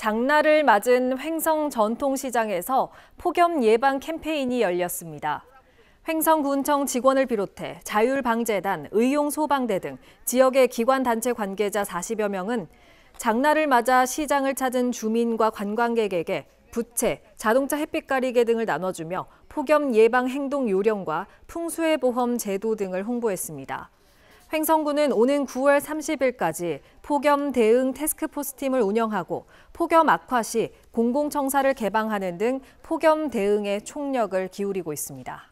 장날을 맞은 횡성 전통시장에서 폭염 예방 캠페인이 열렸습니다. 횡성군청 직원을 비롯해 자율방재단, 의용소방대 등 지역의 기관단체 관계자 40여 명은 장날을 맞아 시장을 찾은 주민과 관광객에게 부채, 자동차 햇빛 가리개 등을 나눠주며 폭염 예방 행동 요령과 풍수해 보험 제도 등을 홍보했습니다. 횡성군은 오는 9월 30일까지 폭염 대응 테스크포스팀을 운영하고 폭염 악화 시 공공청사를 개방하는 등 폭염 대응에 총력을 기울이고 있습니다.